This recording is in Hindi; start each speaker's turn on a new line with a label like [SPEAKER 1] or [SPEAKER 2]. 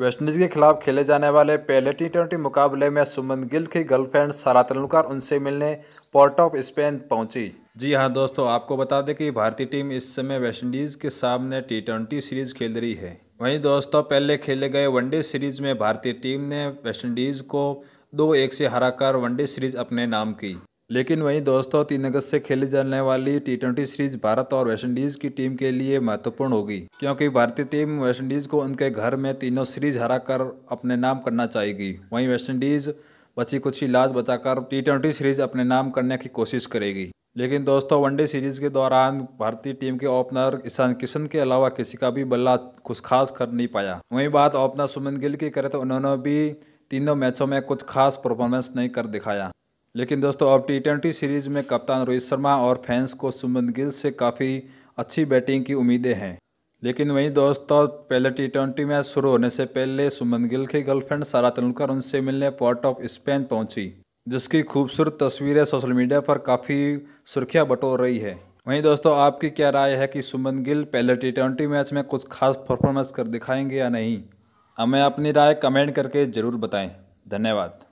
[SPEAKER 1] वेस्टइंडीज़ के खिलाफ खेले जाने वाले पहले टी ट्वेंटी मुकाबले में सुमन गिल की गर्लफ्रेंड सारा तेंदुलकर उनसे मिलने पोर्ट ऑफ स्पेन पहुंची जी हाँ दोस्तों आपको बता दें कि भारतीय टीम इस समय वेस्टइंडीज़ के सामने टी ट्वेंटी सीरीज़ खेल रही है वहीं दोस्तों पहले खेले गए वनडे सीरीज़ में भारतीय टीम ने वेस्टइंडीज़ को दो एक से हराकर वनडे सीरीज़ अपने नाम की लेकिन वहीं दोस्तों तीन अगस्त से खेली जाने वाली टी ट्वेंटी सीरीज भारत और वेस्टइंडीज की टीम के लिए महत्वपूर्ण होगी क्योंकि भारतीय टीम वेस्टइंडीज को उनके घर में तीनों सीरीज हराकर अपने नाम करना चाहेगी वहीं वेस्टइंडीज बची कुछ ही लाज बचाकर टी ट्वेंटी सीरीज अपने नाम करने की कोशिश करेगी लेकिन दोस्तों वनडे सीरीज के दौरान भारतीय टीम के ओपनर ईशान किशन के अलावा किसी का भी बल्ला कुछ खास कर नहीं पाया वहीं बात ओपनर सुमन गिल की करें तो उन्होंने भी तीनों मैचों में कुछ खास परफॉर्मेंस नहीं कर दिखाया लेकिन दोस्तों अब टी ट्वेंटी सीरीज में कप्तान रोहित शर्मा और फैंस को सुमन गिल से काफ़ी अच्छी बैटिंग की उम्मीदें हैं लेकिन वहीं दोस्तों पहले टी ट्वेंटी मैच शुरू होने से पहले सुमन गिल की गर्लफ्रेंड सारा तेंदुलकर उनसे मिलने पोर्ट ऑफ स्पेन पहुंची जिसकी खूबसूरत तस्वीरें सोशल मीडिया पर काफ़ी सुर्खियां बटोर रही है वहीं दोस्तों आपकी क्या राय है कि सुमन गिल पहले टी ट्वेंटी मैच में कुछ खास परफॉर्मेंस कर दिखाएंगे या नहीं हमें अपनी राय कमेंट करके ज़रूर बताएँ धन्यवाद